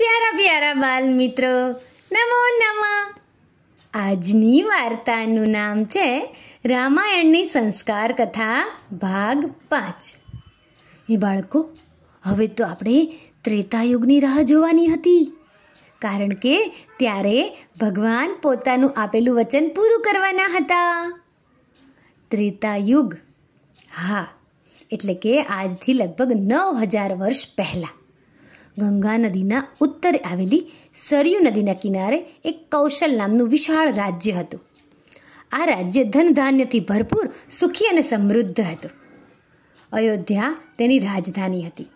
પ્યારા પ્યારા બાલ મિત્રો નમો નમા આજની વાર્તાનું નામ છે રામાયણની સંસ્કાર કથા ભાગ પાંચ એ બાળકો હવે તો આપણે ત્રેતાયુગની રાહ જોવાની હતી કારણ કે ત્યારે ભગવાન પોતાનું આપેલું વચન પૂરું કરવાના હતા ત્રેતાયુગ હા એટલે કે આજથી લગભગ નવ હજાર વર્ષ પહેલાં ગંગા નદીના ઉત્તરે આવેલી સરયુ નદીના કિનારે એક કૌશલ નામનું વિશાળ રાજ્ય હતું આ રાજ્ય ધનધાન્યથી ભરપૂર સુખી અને સમૃદ્ધ હતું અયોધ્યા તેની રાજધાની હતી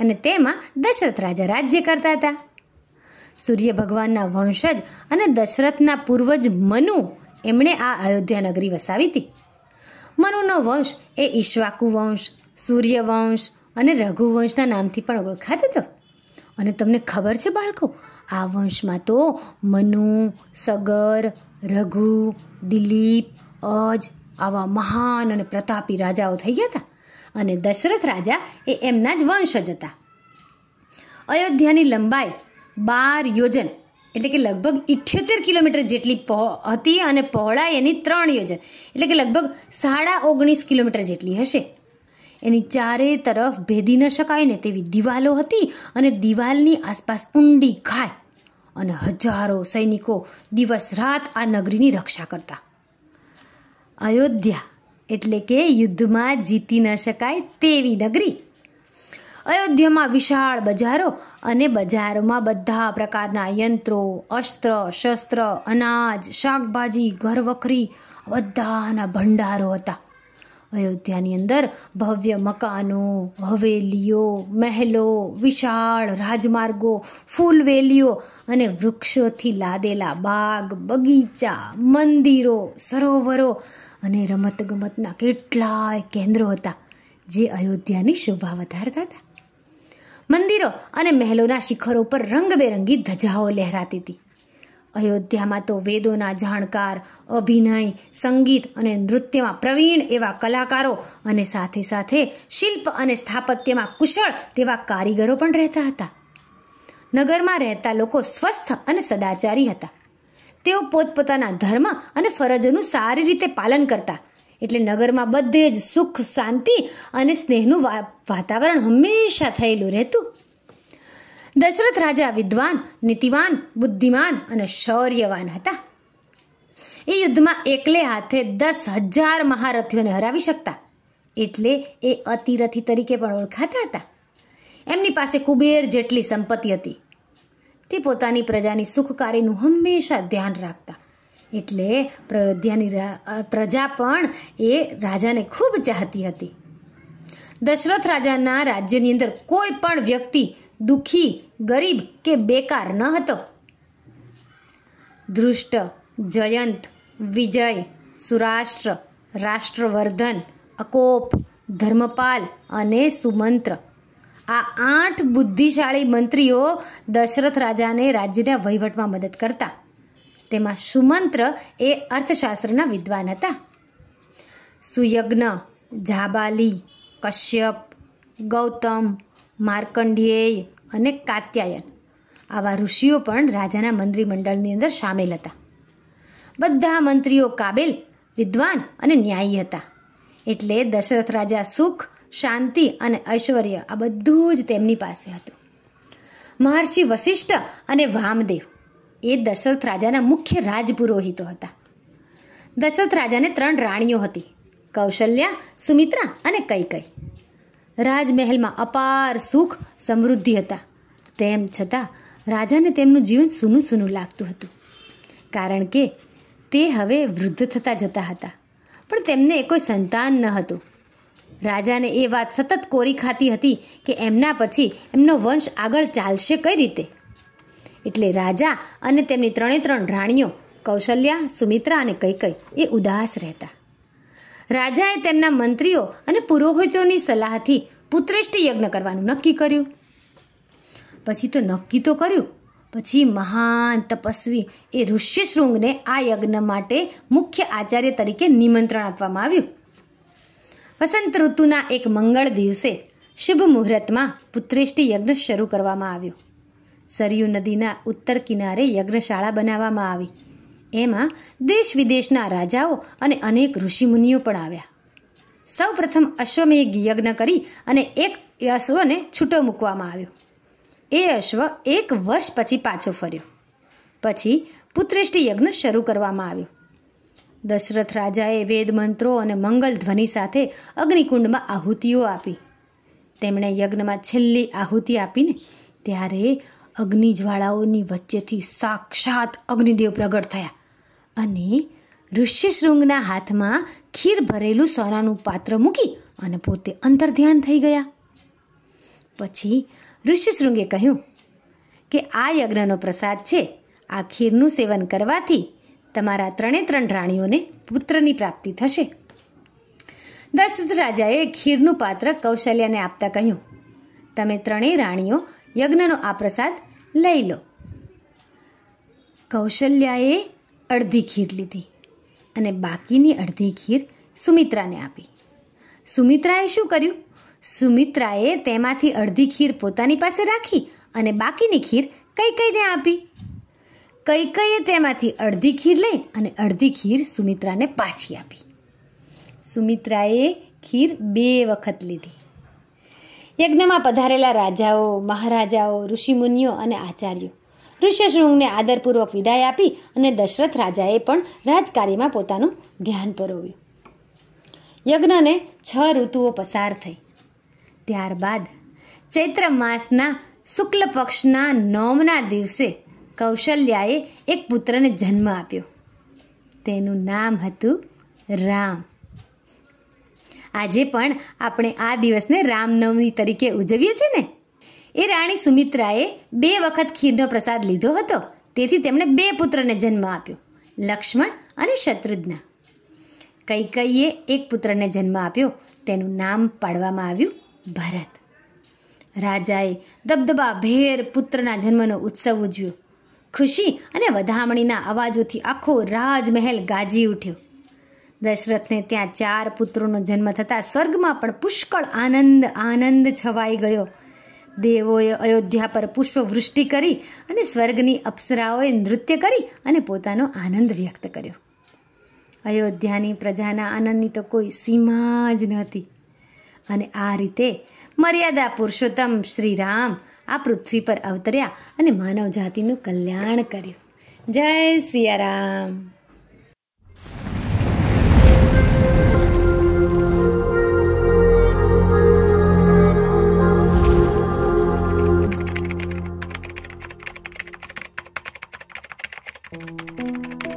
અને તેમાં દશરથ રાજા રાજ્ય કરતા હતા સૂર્ય ભગવાનના વંશજ અને દશરથના પૂર્વજ મનુ એમણે આ અયોધ્યા નગરી વસાવી હતી મનુનો વંશ એ ઈશ્વાકુ વંશ સૂર્યવંશ અને રઘુવંશના નામથી પણ ઓળખાતો હતો અને તમને ખબર છે બાળકો આ વંશમાં તો મનુ સગર રઘુ દિલીપ અજ આવા મહાન અને પ્રતાપી રાજાઓ થઈ ગયા હતા અને દશરથ રાજા એ એમના જ વંશ જ હતા અયોધ્યાની લંબાઈ બાર યોજન એટલે કે લગભગ ઇઠ્યોતેર કિલોમીટર જેટલી પહો હતી અને પહોળાઈ એની ત્રણ યોજન એટલે કે લગભગ સાડા ઓગણીસ કિલોમીટર જેટલી હશે એની ચારે તરફ ભેદી ન શકાય ને તેવી દિવાલો હતી અને દિવાલની આસપાસ ઊંડી ખાય અને હજારો સૈનિકો દિવસ રાત આ નગરીની રક્ષા કરતા અયોધ્યા એટલે કે યુદ્ધમાં જીતી ન શકાય તેવી નગરી અયોધ્યામાં વિશાળ બજારો અને બજારોમાં બધા પ્રકારના યંત્રો અસ્ત્ર શસ્ત્ર અનાજ શાકભાજી ઘરવખરી બધાના ભંડારો હતા અયોધ્યાની અંદર ભવ્ય મકાનો હવેલીઓ મહેલો વિશાળ રાજમાર્ગો ફૂલવેલીઓ અને વૃક્ષોથી લાદેલા બાગ બગીચા મંદિરો સરોવરો અને રમતગમતના કેટલાય કેન્દ્રો હતા જે અયોધ્યાની શોભા વધારતા હતા મંદિરો અને મહેલોના શિખરો પર રંગબેરંગી ધજાઓ લહેરાતી હતી અયોધ્યામાં તો વેદોના જાણકાર અભિનય સંગીત અને નૃત્યમાં પ્રવીણ એવા કલાકારો અને સાથે સાથે શિલ્પ અને સ્થાપત્યમાં કુશળ તેવા કારીગરો પણ રહેતા હતા નગરમાં રહેતા લોકો સ્વસ્થ અને સદાચારી હતા તેઓ પોતપોતાના ધર્મ અને ફરજોનું સારી રીતે પાલન કરતા એટલે નગરમાં બધે જ સુખ શાંતિ અને સ્નેહનું વાતાવરણ હંમેશા થયેલું રહેતું દશરથ રાજા વિદ્વાન નીતિવાન બુદ્ધિમાન અને શૌર્યવાન હતા એ યુદ્ધમાં એકલે હાથે દસ હજાર મહારથીઓને હરાવી શકતા એટલે એ અતિરથી તરીકે પણ ઓળખાતા હતા એમની પાસે કુબેર જેટલી સંપત્તિ હતી તે પોતાની પ્રજાની સુખકારીનું હંમેશા ધ્યાન રાખતા એટલે પ્રયોધ્યાની પ્રજા પણ એ રાજાને ખૂબ ચાહતી હતી દશરથ રાજાના રાજ્યની અંદર કોઈ પણ વ્યક્તિ દુઃખી ગરીબ કે બેકાર ન હતો ધૃષ્ટ જયંત વિજય સુરાષ્ટ્ર રાષ્ટ્રવર્ધન અકોપ ધર્મપાલ અને સુમંત્ર આ આઠ બુદ્ધિશાળી મંત્રીઓ દશરથ રાજાને રાજ્યના વહીવટમાં મદદ કરતા તેમાં સુમંત્ર એ અર્થશાસ્ત્રના વિદ્વાન હતા સુયજ્ઞ જાબાલી કશ્યપ ગૌતમ માર્કંડ્યેય અને કાત્યાયન આવા ઋષિઓ પણ રાજાના મંત્રીમંડળની અંદર સામેલ હતા બધા મંત્રીઓ કાબેલ વિદ્વાન અને ન્યાયી હતા એટલે દશરથ રાજા સુખ શાંતિ અને ઐશ્વર્ય આ બધું જ તેમની પાસે હતું મહર્ષિ વશિષ્ઠ અને વામદેવ એ દશરથ રાજાના મુખ્ય રાજપુરોહિતો હતા દશરથ રાજાને ત્રણ રાણીઓ હતી કૌશલ્યા સુમિત્રા અને કૈકઈ રાજમહેલમાં અપાર સુખ સમૃદ્ધિ હતા તેમ છતાં રાજાને તેમનું જીવન સૂનું સૂનું લાગતું હતું કારણ કે તે હવે વૃદ્ધ થતા જતા હતા પણ તેમને કોઈ સંતાન ન હતું રાજાને એ વાત સતત કોરી ખાતી હતી કે એમના પછી એમનો વંશ આગળ ચાલશે કઈ રીતે એટલે રાજા અને તેમની ત્રણે ત્રણ રાણીઓ કૌશલ્યા સુમિત્રા અને કૈકઈ એ ઉદાસ રહેતા રાજાએ તેમના મંત્રીઓ અને પુરોહિતોની સલાહથી પુત્રેષ્ટ યજ્ઞ કરવાનું નક્કી કર્યું પછી તો નક્કી તો કર્યું પછી મહાન તપસ્વી એ ઋષ્યશૃંગને આ યજ્ઞ માટે મુખ્ય આચાર્ય તરીકે નિમંત્રણ આપવામાં આવ્યું વસંત ઋતુના એક મંગળ દિવસે શુભ મુહૂર્તમાં પુત્રેષ્ટિ યજ્ઞ શરૂ કરવામાં આવ્યો સરયુ નદીના ઉત્તર કિનારે યજ્ઞશાળા બનાવવામાં આવી એમાં દેશ વિદેશના રાજાઓ અને અનેક ઋષિમુનિઓ પણ આવ્યા સૌ પ્રથમ અશ્વમેઘ યજ્ઞ કરી અને એક અશ્વને છૂટો મૂકવામાં આવ્યો એ અશ્વ એક વર્ષ પછી પાછો ફર્યો પછી પુત્રેષ્ટિ યજ્ઞ શરૂ કરવામાં આવ્યો દશરથ રાજાએ વેદ મંત્રો અને મંગલ ધ્વનિ સાથે અગ્નિકુંડમાં આહુતિઓ આપી તેમણે યજ્ઞમાં છેલ્લી આહુતિ આપીને ત્યારે અગ્નિજ્વાળાઓની વચ્ચેથી સાક્ષાત અગ્નિદેવ પ્રગટ થયા અને ઋષ્યશૃંગના હાથમાં ખીર ભરેલું સોનાનું પાત્ર મૂકી અને પોતે અંતર ધ્યાન થઈ ગયા પછી ઋષ્યશૃંગે કહ્યું કે આ યજ્ઞનો પ્રસાદ છે આ ખીરનું સેવન કરવાથી તમારા ત્રણે ત્રણ રાણીઓને પુત્રની પ્રાપ્તિ થશે દશરથ રાજાએ ખીરનું પાત્ર કૌશલ્યાને આપતા કહ્યું તમે ત્રણેય રાણીઓ યજ્ઞનો આ પ્રસાદ લઈ લો કૌશલ્યાએ અડધી ખીર લીધી અને બાકીની અડધી ખીર સુમિત્રાને આપી સુમિત્રાએ શું કર્યું સુમિત્રાએ તેમાંથી અડધી ખીર પોતાની પાસે રાખી અને બાકીની ખીર કઈ કઈને આપી કઈ કઈએ તેમાંથી અડધી ખીર લઈ અને અડધી ખીર સુમિત્રાને પાછી આપી સુમિત્રાએ ખીર બે વખત લીધી યજ્ઞમાં પધારેલા રાજાઓ મહારાજાઓ ઋષિમુનિઓ અને આચાર્યો ઋષ્યશૃંગને આદરપૂર્વક વિદાય આપી અને દશરથ રાજાએ પણ રાજકાર્યમાં પોતાનું ધ્યાન પરોવ્યું યજ્ઞને છ ઋતુઓ પસાર થઈ ત્યારબાદ ચૈત્ર માસના શુક્લ પક્ષના નોમના દિવસે કૌશલ્યાએ એક પુત્રને જન્મ આપ્યો તેનું નામ હતું રામ આજે પણ આપણે આ દિવસને રામનવમી તરીકે ઉજવીએ છીએ ને એ રાણી સુમિત્રાએ બે વખત ખીરનો પ્રસાદ લીધો હતો તેથી તેમણે બે પુત્રને જન્મ આપ્યો લક્ષ્મણ અને શત્રુઘ્ન કૈકઈએ એક પુત્રને જન્મ આપ્યો તેનું નામ પાડવામાં આવ્યું ભરત રાજાએ દબદબા ભેર પુત્રના જન્મનો ઉત્સવ ઉજવ્યો ખુશી અને વધામણીના અવાજોથી આખો રાજમહેલ ગાજી ઉઠ્યો દશરથને ત્યાં ચાર પુત્રોનો જન્મ થતાં સ્વર્ગમાં પણ પુષ્કળ આનંદ આનંદ છવાઈ ગયો દેવોએ અયોધ્યા પર પુષ્પવૃષ્ટિ કરી અને સ્વર્ગની અપ્સરાઓએ નૃત્ય કરી અને પોતાનો આનંદ વ્યક્ત કર્યો અયોધ્યાની પ્રજાના આનંદની તો કોઈ સીમા જ નહોતી અને આ રીતે મર્યાદા પુરુષોત્તમ શ્રીરામ આ પૃથ્વી પર અવતર્યા અને માનવ જાતિનું કલ્યાણ કર્યું જય સિયારામ Thank you.